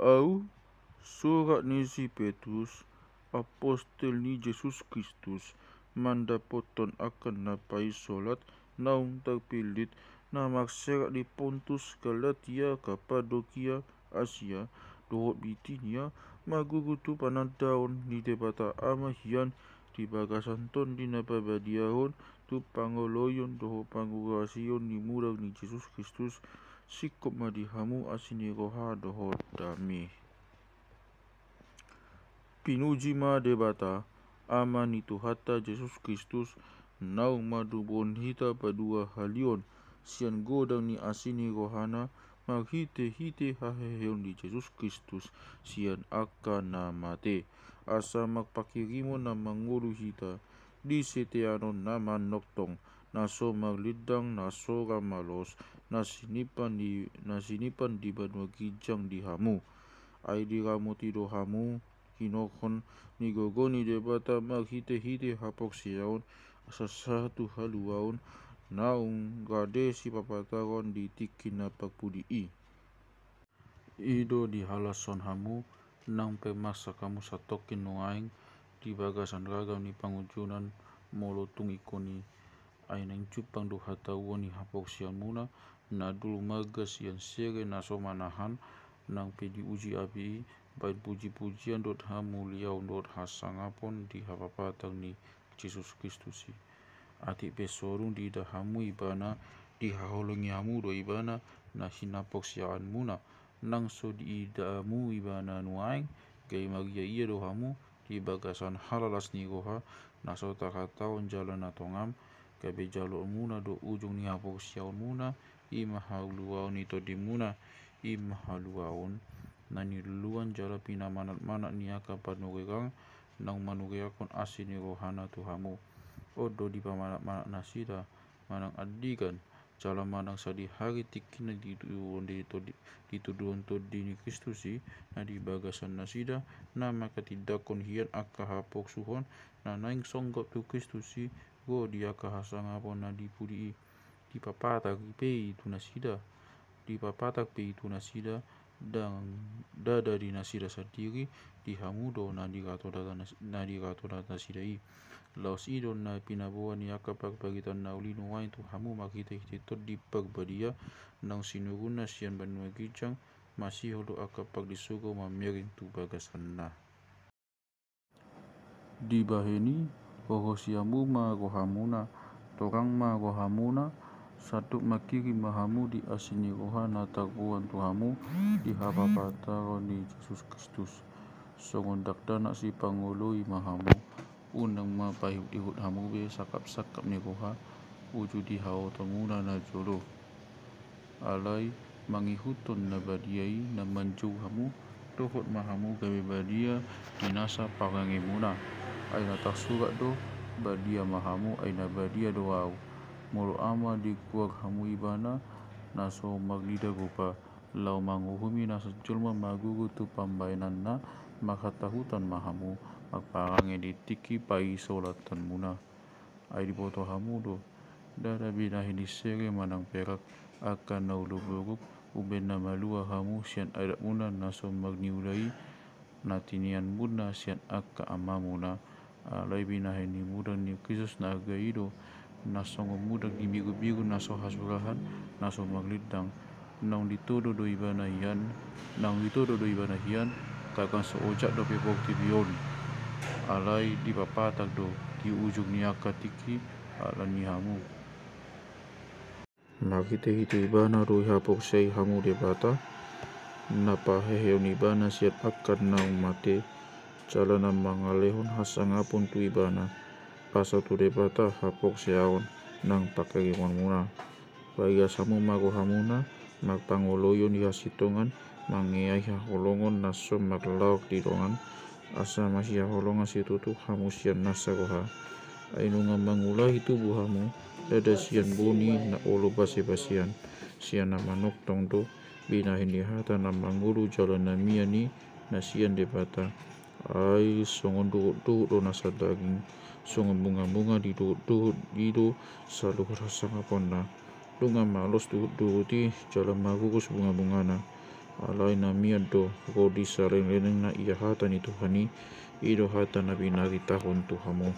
au surat nisi Petrus, Apostel ni Jesus Kristus, mandapoton akan napai solat, naung terpilit, namak serat di Pontus, Galatia, Kapadokia, Asia, Dorot Bitinia, magugutu daun di debata amahian, di ton di napabadiahon, tu pangoloyon doho pangurasiyon ni murag ni Jesus Kristus, asini madihamu asiniroha dohodami pinujima debata amani hatta Jesus Kristus nau madubon hita padua halion sian godang ni asini rohana maghite hite haheheon di Jesus Kristus sian akana mate asa magpakirimo na manguru hita di setiano naman noktong naso maglidang nasora malos nasinipan di nasinipan di banwa kijang di hamu air di kamu tido hamu kinokon ni gogo ni debata mag hite hite hapok siaun sasatu haluaun naung gade si papataron di tikina pagpudi i ido di halason hamu nang pemasa kamu satokin nuaing di bagasan ragam ni pangujunan molotung ikoni aina incupang duha tawoni hapok sian muna na dulu magas yang sere na manahan nang pedi uji abi bai puji-pujian dot hamuliau dot hasangapon di hapapatang ni Yesus Kristus ati besorung di dahamu ibana di haholongiamu do ibana na hinapok sian muna nang so di idamu ibana nuaing kai magia iya hamu di bagasan halalas nigoha naso takataon jalan atongam kabe jalo muna do ujung ni hapo siaun muna ima haluaun ito di muna ima haluaun nani luan jala pina manat manat ni akapat kang, nang manugeyakon asini rohana tuhamu odo di pamanat manat nasida manang adigan jala manang sadi hari tikina dituduhun di to dini Kristusi na di bagasan nasida na maka tidak kon hian akka hapok suhon na naing songgap tu Kristusi godiaka hasanga pona dipudi dipapatak pei tunasida dipapatak pei tunasida dan dada di nasida sendiri dihamudo na di kato data na di kato data sida i laos ido na pinabuan ni akapak bagi na ulinu wain tu hamu makita hitito di pagbadia nang sinuruna sian banua kijang masih hulu akapak di disugo mamirin tu bagasana di baheni Rohosiamu ma rohamuna Torang ma rohamuna Satu makiri mahamu di asini rohana taruan tuhamu Di harapata roni Yesus Kristus Sorondak danak si pangoloi mahamu Unang ma pahib dihut hamu be sakap-sakap ni roha Ujudi hao tanguna na jolo Alai mangihutun na namanju hamu Tuhut mahamu gabe badia dinasa parangimuna aina doh, badia mahamu aina badia doau mulu ama kuag hamu ibana naso maglida gupa lau manguhumi naso julma magugu tu pambainanna makatahutan mahamu di tiki pai solatan muna ai boto hamu do dara binahi disere manang perak akan nauluburuk uben namalua hamu sian adak muna naso magniulai natinian muna sian akka amamuna lai bina hai ni mudang ni kisus na gai do nasongo mudang ni bigu bigu naso hasburahan naso maglidang nang ditodo do ibana hian nang ditodo do ibana hian takkan seojak do pepok tibion alai di papatak do di ujung ni akatiki ala ni hamu magite hito ibana do hapok sei hamu de bata na pahe heunibana siap akan nang mate Jala na mga lehon hasangapon tuibana. Asa tu debata hapok siyaon nang pakagiwan muna. Paigasamu maguhamuna magpanguloyon yasitungan mangiay hakulongon naso maglaok dirongan asa masya holongan situtu hamusyan nasa koha. Ainunga mangulahi tubuhamu dada sian buni na ulo basi-basian. Sian na manok tongdo binahin lihata na mangulu jalan na miyani na sian debata ai songon duduk do nasa daging songon bunga-bunga di duduk ido selalu rasa ngapona dunga malos duduk di jalan magugus bunga-bunga na alai na miado go disaring sareng na iya hata ni tuhani ido iya hata na binari tahun tuhamu